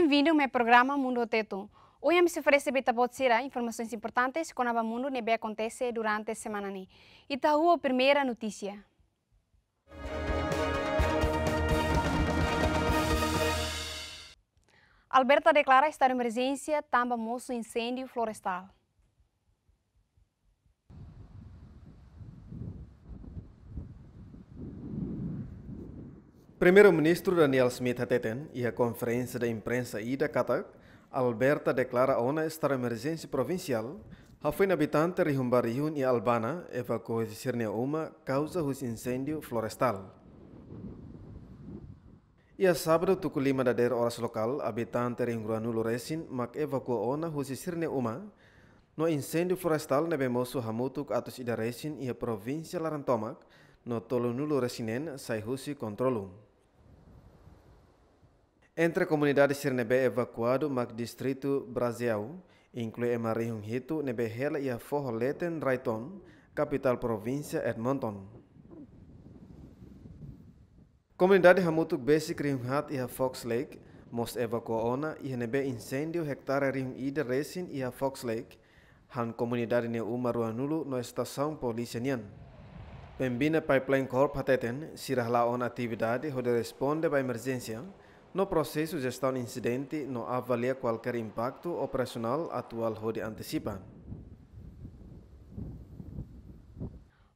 Bem-vindo ao meu programa Mundo Teto. Hoje me oferece para você informações importantes que o mundo neve acontece durante a semana. E está é a primeira notícia. Alberta declara estar em emergência também moço incêndio florestal. Primeiro-ministro Daniel Smith Hateten, ia konferensi conferência da imprensa ida Kata, Alberta declara ona estar emergência provincial, hafuin habitante Rihumbariun e Albana evacuou de Uma causa do incêndio florestal. E a tuku lima da der horas local, habitante Ringruanulo Resin mak evacuou ONU do Uma, no incêndio florestal nebe mosu Hamutuk atos Ida Resin e a província no no nulu Resinen sai husi controlum. Entre a comunidade Sirnebe evacuado, mas distrito Brasil, inclui Emarihun Hito, Nebehela e a Forroleten Raiton, capital província Edmonton. Comunidade Hamutuk Basic Rimhat e a Fox Lake, most evacuona e nebe incêndio hectare rim ida resin e a Fox Lake, han comunidade neumaruanulu no estação polícia nian. Pembina Pipeline Corp hateten, sirah on atividade, onde responde para emergência, no processo de gestão de incidente, não avalia qualquer impacto operacional atual Rode antecipa.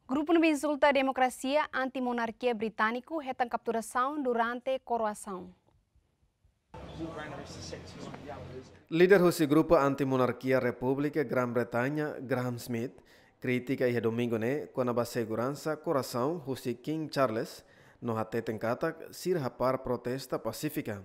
Grupo no insulta a democracia anti-monarquia britânico retam capturação durante coroação. Líder desse grupo anti-monarquia República Grã-Bretanha, Graham Smith, critica e domingo né, quando a segurança coração Rússia King Charles no hatetenkata par protesta pacífica.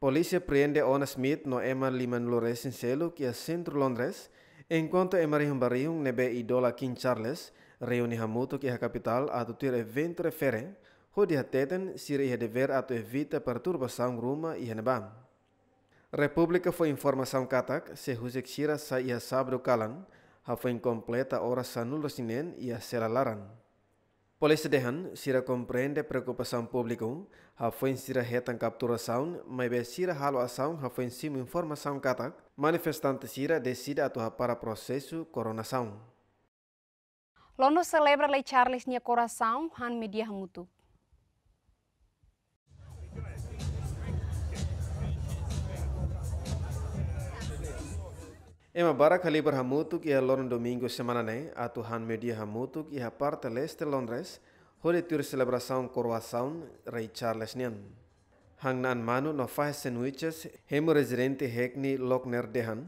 policía prende a Ona Smith no ema liman lores celo que a centro Londres, en enquanto ema rihambariung nebe idola King Charles, reuni hamuto que la capital a tutir evento refere, hodi hateten siri ia dever tu evita perturbação ruma e La República foi informação katak se husik sira sa ia sabro kalan, hafa kompleta incompleta ora sanul rosinen ia sera laran. Pole sedehan, dehan, sira comprende a preocupação pública, a sira sira captura saun, mai be sira halo hafa in simu informa saun katak, manifestante sira desida atuha para corona saun. Lono celebra lei Charles nia coração han media hangutu. Ema barak halibar hamutuk ia loron domingo semanane a media hamutuk ia parte leste Londres hole tur celebração coroação rei Charles nian. Hangnaan manu no fah sandwiches Hemu residente hekni lokner dehan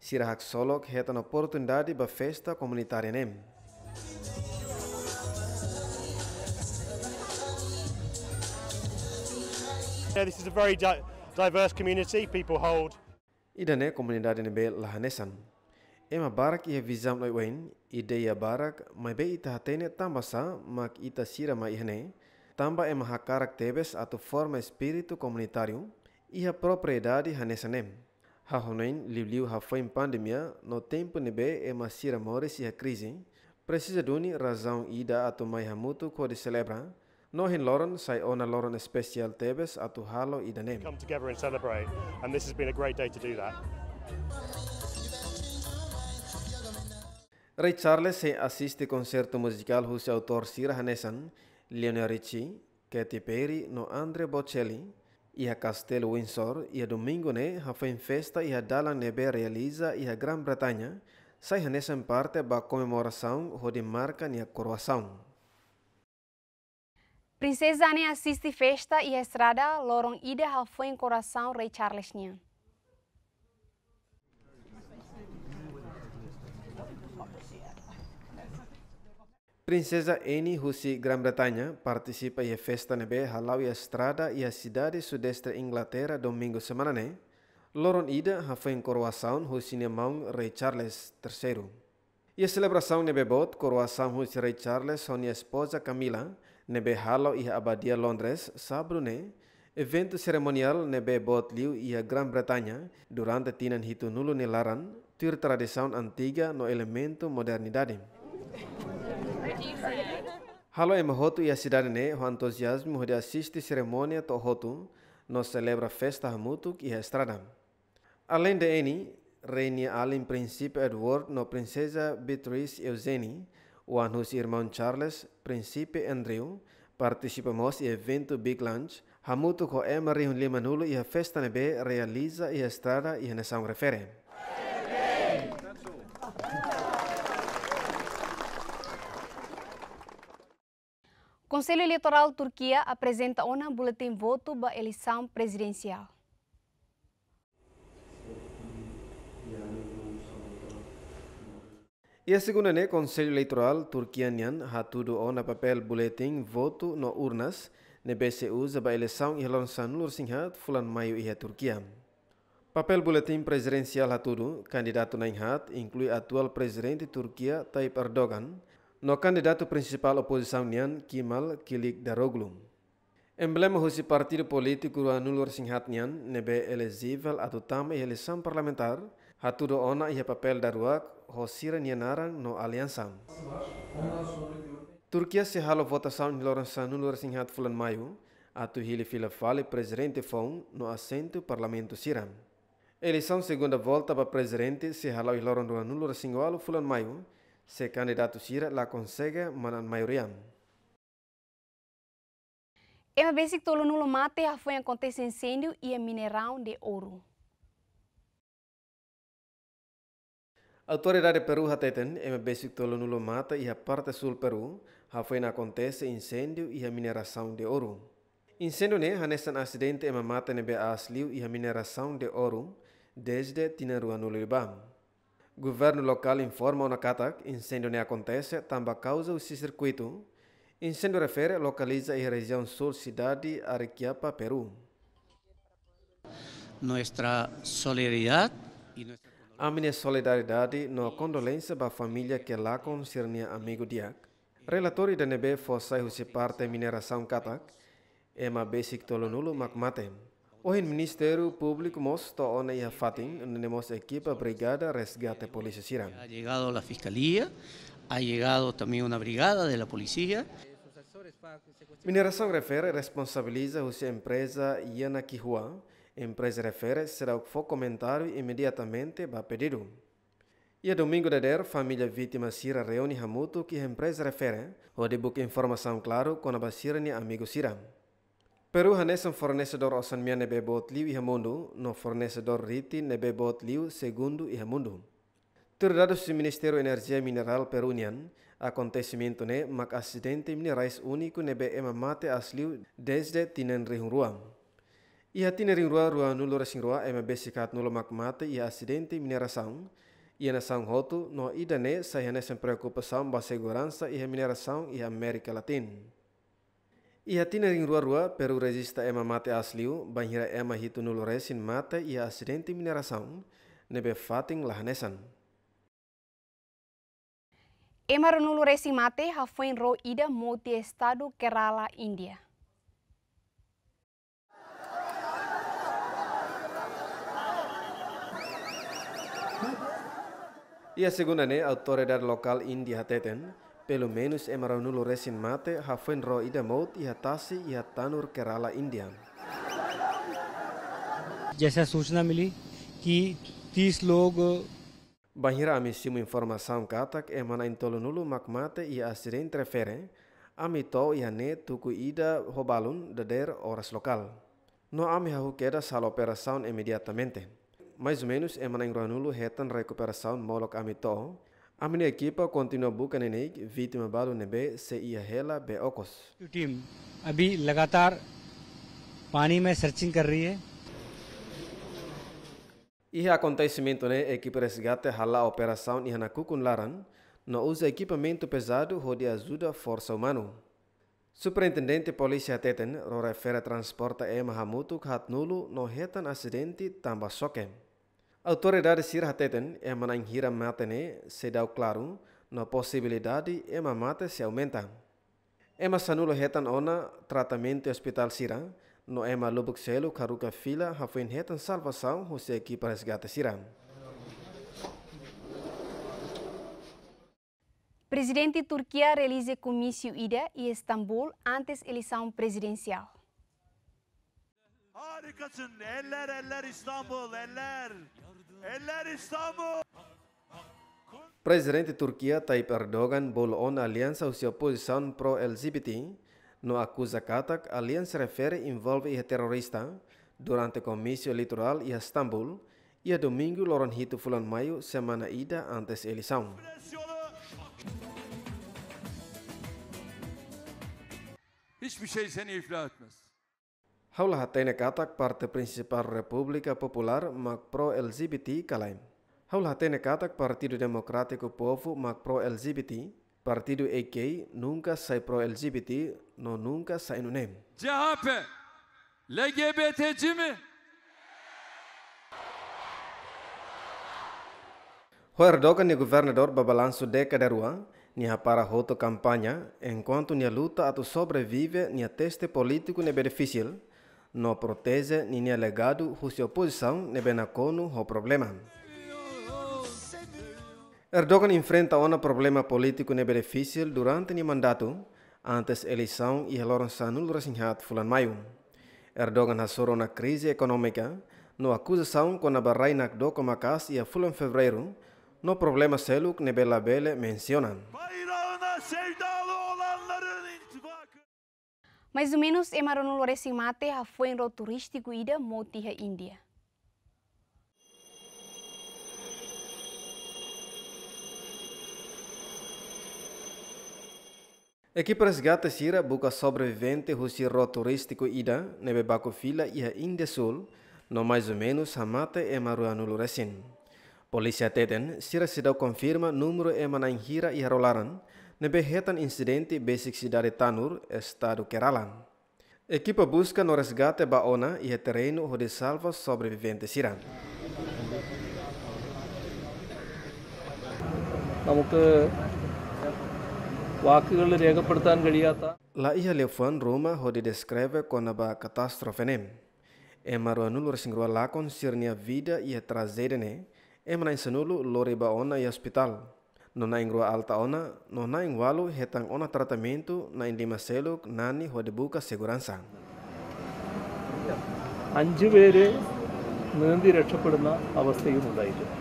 sirahak solok hetan oportunidade ba festa comunitária nem. Yeah, this is a very di diverse community. People hold idane komunidad nibe lahanesan ema barak ia visam loi wen ideia barak mabe ita hatene tambasa mak ita sira ma ihne tamba ema hakarak tebes atu forma espírito comunitário ia propriedade hanesanem Hahonen livliu hafoim pandemia no tempo nibe ema sira mores ia crise precisa duni razão ida atu mai hamutu ko de celebra Nohin Lawrence sai ona Lauren Special Tebes atu halo Come together and celebrate, and this has been a great day to do that. Ray Charles se asiste concerto musical whose autor Sir Hanesan, Leonor Ricci, Katy Perry no Andre Bocelli, y a Castelo Windsor y a domingo ne ha foi festa y a Dalan Nebe realiza y a Gran Bretaña sai Hanesan parte ba comemoração ho de marca ni a coroação. Princesa Anne assiste festa e estrada, Loron ideal foi em coração rei Charles nian. Princesa Anne Russi Grã-Bretanha participa em festa nebe halau e estrada e a cidade sudeste da Inglaterra domingo semana né? Loron Ida foi em coroação Russi mão Rei Charles III. E a celebração nebe bot coroação Russi Rei Charles sua esposa Camila nebe halo iha abadia Londres sabrune evento ceremonial nebe botliu iha Grã-Bretanha durante tinan hitu nulu nelaran tur tradição antiga no elemento modernidade. Halo em rotu iha cidade ne o entusiasmo de assiste ceremonia to hotu nos celebra festa hamutuk e estrada. Além de eni, reinia ali príncipe Edward no princesa Beatrice Eugenie o e irmão Charles, Príncipe Andrew, participamos do evento Big Lunch, Hamuto ko é Marion Lima e a festa nebe realiza e a estrada e a nação refere. O Conselho Eleitoral Turquia apresenta um boletim voto para eleição presidencial. Ia ne Conselho Eleitoral Turquianian hatudo na papel boletim voto no urnas ne BCU zaba eleição e lançar no Lursinha fulan maio e a Turquia. Papel boletim presidencial hatudo candidato na inhat inclui atual presidente Turquia Tayyip Erdogan no candidato principal oposição nian Kemal Daroglu. Emblema husi partido político a nulur singhat nian nebe elegível atu tam e eleição parlamentar hatudo ona ia papel daruak Hosira Nianarang no Aliansan. Turquia se halo votação de Lourenço no Lourenço Fulan Maio, a hili fila fale presidente Fon no assento parlamento Siram. Eleição segunda volta para presidente se halo Lourenço no Lourenço Fulan Maio, se candidato Sira la consegue manan maioria. MBC Tolo Nulo Mate a foi acontecido incêndio e a mineral de ouro. Autoridad de Perú ha teten MB Tolo Nulo Mata y aparte parte sul Perú ha fue en acontece incêndio e a mineração de ouro. Incêndio ne ha nestan acidente em mata nebe asliu e a mineração de ouro desde Tinarua no Libam. Governo local informa na Catac incendio ne acontece tamba causa o circuito. incendio refere localiza en región região ciudad de Arequipa, Perú. Nuestra solidaridad y nuestra a mi solidaridad no condolência para a familia que la concerne amigo Diak. Relator da NB fosse José parte mineração Katak, Ema Basic Tolonulo Macmatem. O Ministerio Público mostrou onde ia fatin, temos equipa brigada resgate polícia Ha llegado la fiscalía, ha llegado también uma brigada de la policía. Mineração refere responsabiliza a su empresa Yana Kihua, empresa refere será o que for comentado imediatamente para pedido. E a é domingo de der, família vítima Sira reúne Hamuto que a é empresa refere, o debuque informação claro com a Basira e amigo Sira. Peru hanes um fornecedor osanmia nebe botliu e Hamundo, no fornecedor riti nebe botliu segundo e Hamundo. Terdados do Ministério Energia Mineral Perunian, acontecimento ne um acidente minerais único nebe emamate asliu desde tinen rihurua. Ia tinering rua rua nulu rasing rua ema besikat mak makmate ia asidente minera saung. Ia na saung hotu no ida ne sayane sem preocupa saung ba seguransa ia minera saung ia Amerika Latin. Ia tinering rua rua peru resista ema mate asliu banhira ema hitu nulu resin mate ia asidente minera saung nebe fating lahanesan. Ema renulu resin mate hafuin ro ida moti estado Kerala, India. Ia autor autoridad lokal India Teten, pelo menos nulu resin mate hafen ro ida maut iha tasi iha tanur Kerala India. Jasa सूचना mili, ki tis log. Uh, Bahira ami simu informação katak emana mak makmate ia asire trefere, ami to ia ne tuku ida hobalun deder oras lokal. No ami hahu keda salopera sound imediatamente. Mais ou menos é manan granulu retan recuperação molok amito. A minha equipa continua buscar nenig vítima balo nebe se ia hela be ocos. O time abi lagatar, पानी me searching कर रही Ihe acontecimento né equipa resgate hala operação ihana laran, no usa equipamento pesado rode ajuda força humano. Superintendente Polícia Teten, Rorefera Transporta E Mahamutu Khatnulu no retan acidente tamba sokem. Autoridades irrateten é manang hira matene se dau claro na possibilidade de é mamate se aumenta. Ema sanulo retan ona tratamento hospital sira no ema lubuk selo karuka fila hafuin retan salvação hose aqui para resgate sira. Presidente Turquia realiza comício ida em Istambul antes eleição presidencial. Harikasın eller eller İstanbul eller. Presidente Turquia Tayyip Erdogan bolo na aliança a sua posição pro-LGBT, no acusa Katak, a aliança refere envolve a é terrorista durante o comício eleitoral em Istambul e a é domingo loron hito fulan maio, semana ida antes eleição. Hiçbir şey seni iflah etmez. Haula hatene katak parte principal Republika Popular mak pro LGBT kalaim. Haula hatene katak Partido Demokratiko Povo mak pro LGBT, Partido AK nunca sai pro LGBT, no nunca sai no nem. CHP LGBT'ci mi? O Erdogan e o governador babalanço década rua, nia para roto campanha, enquanto nia luta atu sobrevive nia teste politiku ne beneficial. no protege ni ne legado cuja oposição nebe na o problema. Erdogan enfrenta um problema político nebe difícil durante o mandato, antes eleição e relorança no resinhat fulan maio. Erdogan assoro na crise econômica, no acusação com a barraina do comacas e a fulan fevereiro, no problema seluk nebe bele menciona. Mais ou menos é marono loresi mate a foi em roto turístico ida moti ha Índia. Equipas gatas ira busca sobrevivente husi roto turístico ida nebe bako fila iha Índia Sul, no mais ou menos a mate é maruano loresin. Polícia teten, sira se sidau confirma número é manangira iha rolaran, nebehetan incidente besik si dari Tanur, estado Keralan. Equipa busca no resgate ba ona i e terreno ho de salva sobrevivente siran. Namuk vaakigal rega pertan galiata. La iha lefan Roma ho de describe kona ba katastrofe nem. Emaro anulu resingrua lakon sirnia vida i e trazedene, emana insanulu lori ba ona i hospital. no na ingrua alta ona, no na ingwalu hetang ona tratamento na indima seluk nani buka segurança. അഞ്ച് പേര് nandi രക്ഷപ്പെടുന്ന അവസ്ഥയും ഉണ്ടായിട്ടുണ്ട്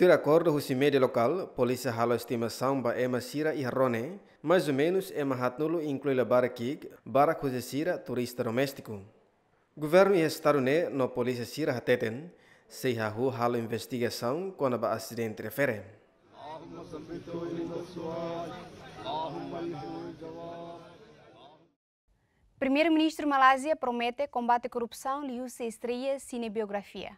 De acordo com o CIMED local, polícia halo estimação ba ema sira e rone, mais ou menos ema hatnulu inclui la barakig, barak sira turista doméstico. Governo e estado ne no polícia sira hateten, Seihahu halo investigação quando ba acidente refere. Primeiro-ministro Malásia promete combate à corrupção e usa estreia cinebiografia.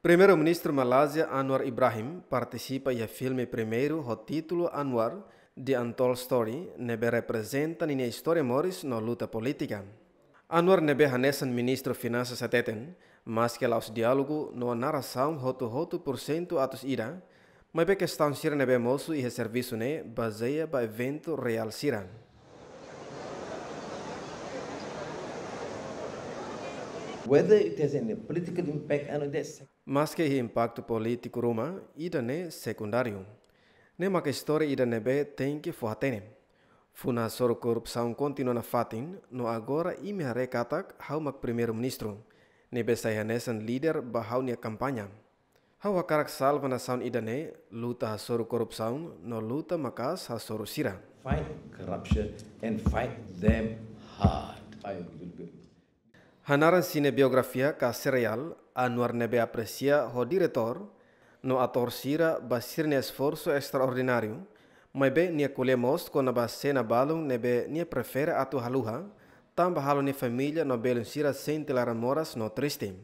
Primeiro-ministro Malásia Anwar Ibrahim participa do filme primeiro, o título Anwar, The Untold Story be representa nina historia moris no luta política. Anwar nebe hanesan ministro finanças ateten, mas ke laos dialogu no narração hotu hotu porcentu atus ira, mai be questão sira nebe mosu ihe servisu ne baseia ba evento real sira. Whether it has any political impact, ano Mas que impacto político ruma, ida ne secundário. Nema ke story ida nebe tem que fortene. Funa sorkor psaun kontinu na fatin, no agora ime hare katak hau mak premier ministro Nebe nesan leader bahau nia kampanya. Hau akarak salva na saun idane, luta hasoro korupsaun, no luta makas hasoro sira. Fight corruption and fight them hard. Hanaran sine biografia ka serial, anuar nebe apresia ho diretor, no a torcida basir ne esforço é extraordinário, mas be ne colemos com na base na balão ne be ne prefere a tu haluha, tam bahalo ne família no belo sira sem telar moras no triste.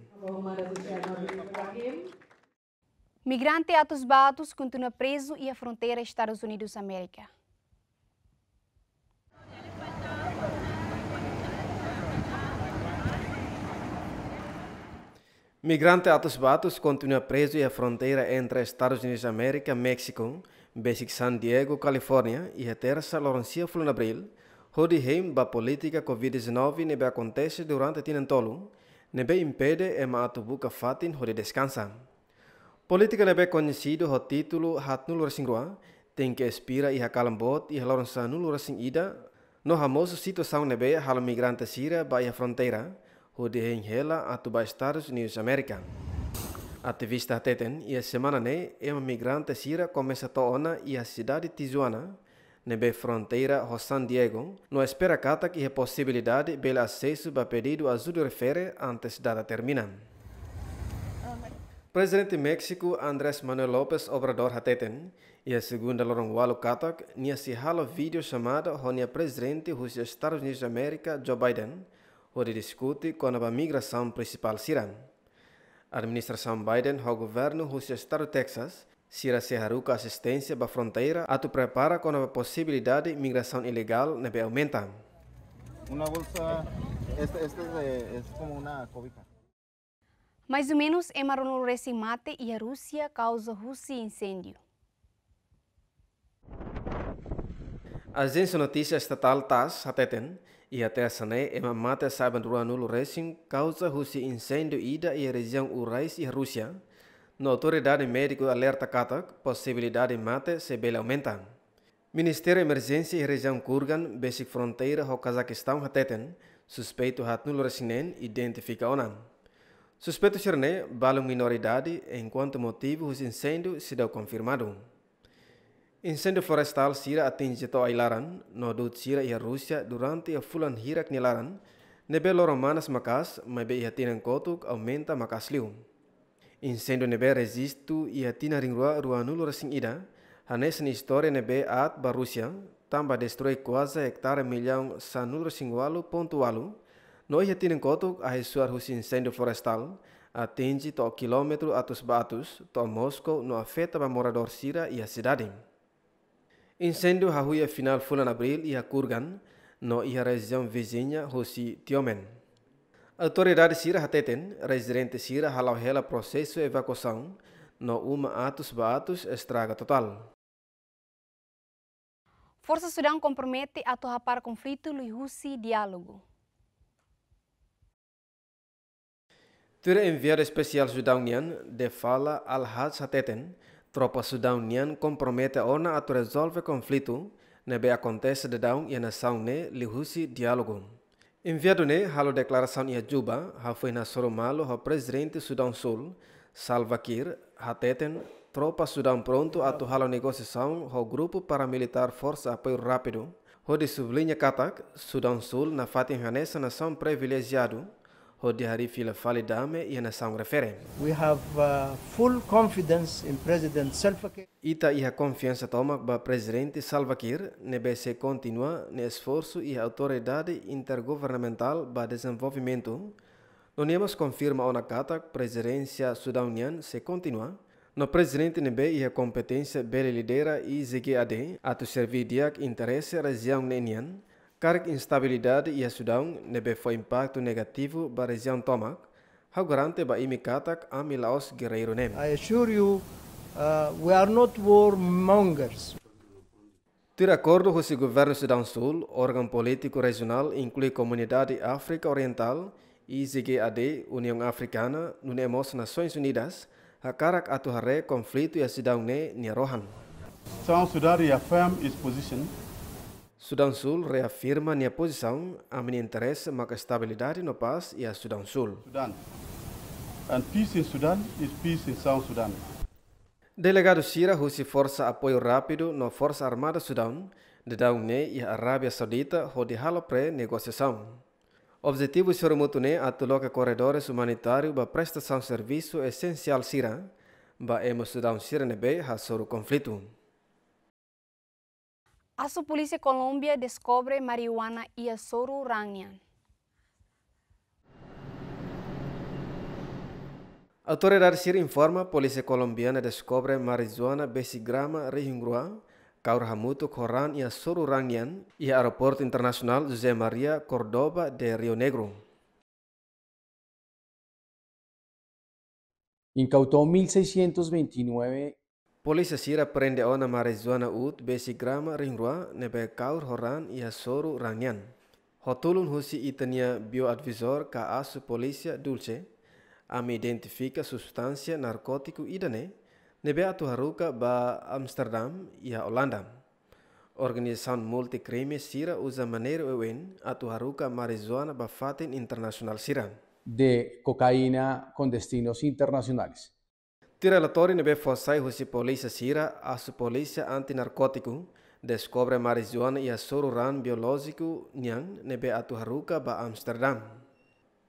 Migrante Atos Batos continua preso e a fronteira Estados Unidos-América. Migrante Atos Batos continua preso e fronteira entre Estados Unidos da América, México, Basic San Diego, Califórnia e a terça Laurencia Flanabril, Rodi Heim ba política Covid-19 nebe acontece durante tinentolo, nebe impede e ma atubuka fatin Rodi descansa. Política nebe conhecido o título Hatnul Rasingrua, tem que expira e a calambot e a Laurencia nulo Rasing Ida, no famoso situação nebe halo migrante Síria baia fronteira, hudihin a atuba Estados Unidos American, Ativista teten ia semana ne uma migrante sira começa toona ia cidade de Tijuana, nebe fronteira ho San Diego, no espera cata que a possibilidade bela acesso ba pedido ajuda refere antes da termina. Presidente México Andrés Manuel López Obrador hateten, e a segunda lorong walo katak, nia si halo vídeo chamada honia presidente dos Estados Unidos da América Joe Biden, ori discute quando a migração principal A Administração Biden ao governo russo estado Texas sira se haruka assistência a fronteira tu prepara com a possibilidade de migração ilegal nebe aumenta. Uma bolsa, esta, esta é, é como uma cobica. Mais ou menos, em Maronul Mate e a Rússia causa Rússia incêndio. Agência Notícia Estatal TAS, Hateten, e até a Sané, e é Mamata nulo Racing, causa Rússia incêndio ida e região Urais e Rússia. Na autoridade médica alerta Katak, possibilidade mate se bela aumenta. Ministério Emergência e região Kurgan, Basic Fronteira, ao Cazaquistão, Hateten, suspeito nulo Racinen, identifica ONAN. Suspeito Cherne, bala minoridade, enquanto motivo os incêndios se deu confirmado. Insendo forestal sira atinge to ailaran, no dut sira ia Rusia durante a fulan hirak nilaran, nebe manas makas, mebe ia tinan kotuk aumenta makas liu. Incêndio nebe resistu ia tina rua nulu rasing ida, hanes ni historia nebe at ba Rusia, tamba kuasa hektare hectare sanul resing walu pontu walu, no ia tinan kotuk a suar husi insendo forestal atinge to kilometru atus ba atus, to Moskow no afeta ba morador sira ia cidade. Incêndio Rahuia Final em Abril e a Kurgan, no e a região vizinha Rossi Tiomen. Autoridades Sira Hateten, residente Sira Halauhela processo de evacuação, no uma atos baatos estraga total. Força Sudão compromete a torrapar conflito e Rússia diálogo. Tura enviado especial Sudão de fala Al-Haz Hateten, Tropa sudaniana compromete ona a resolver conflito, nebe acontece de down e nação ne lihusi diálogo. Enviado ne halo declaração ia Juba, ha foi na Soromalo ha presidente Sudão Sul, Salva Kiir, ha teten tropa Sudão pronto a tu halo negociação ho grupo paramilitar força apoio rápido. Ho de sublinha Katak, Sudão Sul na fatin hanessa nação privilegiado, fila Lafali Dame yana são refere. We have uh, full confidence in President Salva Kiir. Ita iha confiança toma ba presidente Salva Kiir nebese continua ne esforço e autoridade intergovernamental ba desenvolvimento. Nonemos confirma ona a presidência sudanian se continua. No presidente nebe iha competência bele lidera e zegi ade atu servir de interesse região nenian. Carga instabilidade e a Sudão nebe foi impacto negativo para a região Tomac, how garante ba imi katak a Milaos Guerreiro nem. I assure you, uh, we are not war mongers. De acordo com o governo do Sudão Sul, órgão político regional inclui comunidade África Oriental e IGAD, União Africana, Nunemos Nações Unidas, a carak atuhare conflito e a Sudão ne Nirohan. Sudão Sudan reaffirm its position Sudão Sul reafirma minha posição, a minha interesse marca estabilidade no paz e a Sudão Sul. Sudan. And peace in Sudan is peace in South Sudan. Delegado Sira Husi força apoio rápido na Força Armada Sudão, de daunê e Arábia Saudita, onde hala pré-negociação. Objetivo é atuloca corredores humanitários para prestação de serviço essencial Sira, para emo Sudão Sira nebe o conflito. A su policía Colombia descubre marihuana y a Rangian. Autoridades Sir informa policía colombiana descubre marihuana besigrama Rihingrua, Kaurhamutu Corán y a Rangian y aeropuerto internacional José María Córdoba de Río Negro. Incautó 1.629 Polisi sira prende ona marijuana ut besi grama ringrua nebe kaur horan ia soru ranyan. Hotulun husi itania bioadvisor ka asu polícia dulce, ame identifica sustancia narcótico idane, nebe atu haruka ba Amsterdam ia Holanda. Organização multicrime sira usa maneira ewen atu haruka marihuana ba fatin internacional sira. De cocaína con destinos internacionales. torre Nebe fosai husi polisa Sira, a anti Antinarcótico, descobre marijuana ia soro ran biologiku nyang Nebe haruka ba Amsterdam.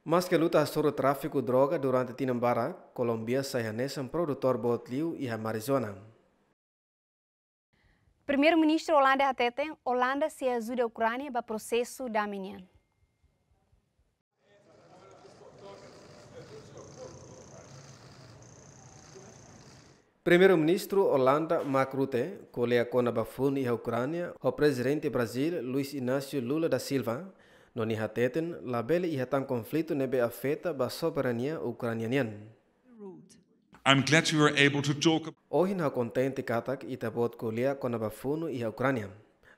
Mas ke luta soro trafiku droga durante Tinambara, Colombia sayanesan produtor botliu iha a marijuana. Primeiro-ministro Holanda Hateten, Holanda se ajuda a Ucrânia para o processo da Primeiro-ministro Holanda Mark Rutte, colea kona bafuni a Ucrânia, o presidente Brasil Luiz Inácio Lula da Silva, no Nihateten, labele iha tam conflito nebe afeta ba soberania ucranianian. I'm glad you were able to talk. Hoje na contente katak itabot colea kona e a Ucrânia.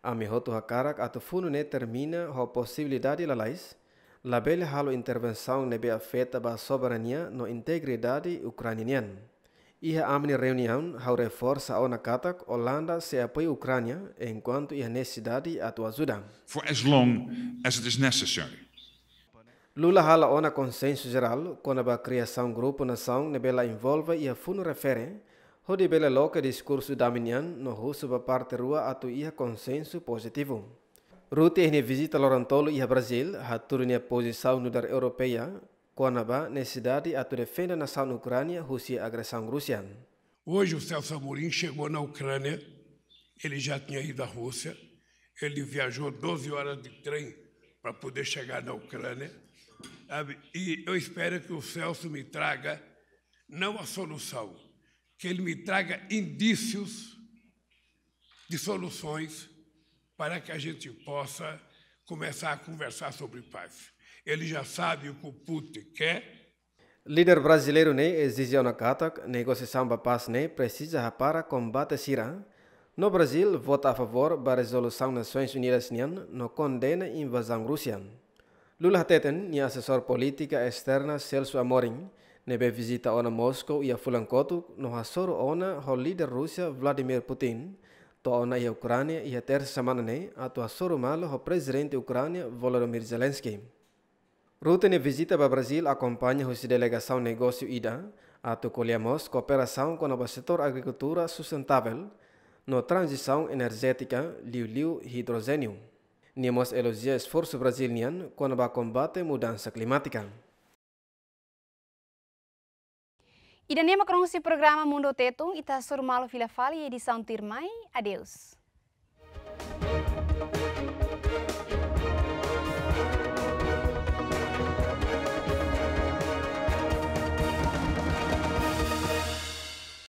Ami hotu hakarak atufunu ne termina ho possibilidade lais, Labele halo intervenção nebe afeta ba soberania no integridade ucraniana. Iha amni reunião ao reforça ao nakatak Holanda se apoia a Ucrânia enquanto iha necessidade a tua ajuda. For as long as it is necessary. Lula hala ona consenso geral quando a criação grupo nação nebela envolve e a fundo refere Hodi bela loca discurso da minyan no russo ba parte rua atu iha consenso positivo. Rute ne visita Lorantolo a Brasil, haturunia posição no dar europeia, Conabá, nessa a defende a nação na Ucrânia, Rússia agressão russa. Hoje o Celso Amorim chegou na Ucrânia, ele já tinha ido à Rússia, ele viajou 12 horas de trem para poder chegar na Ucrânia, e eu espero que o Celso me traga não a solução, que ele me traga indícios de soluções para que a gente possa começar a conversar sobre paz. Ele já sabe o que o Putin quer. Líder brasileiro ne exigiu na Qatar negociação para paz ne precisa para combate Irã. No Brasil, vota a favor da resolução Nações Unidas que no condena invasão russa. Lula teten ni assessor política externa Celso Amorim nebe visita ona Moscou a fulankotu no assoro ona o líder russo Vladimir Putin to ona Ucrânia ia terça semana ne ato assoro malo o presidente Ucrânia Volodymyr Zelensky. ne visita para Brasil acompanha a delegação Negócio IDA, a tocolhemos cooperação com o setor agricultura sustentável, no transição energética liu-liu hidrogênio. Nemos elogia esforço brasiliano com o combate mudança climática. Ida nema si programa Mundo Tetung ita surmalo vila fali edição tirmai. Adeus.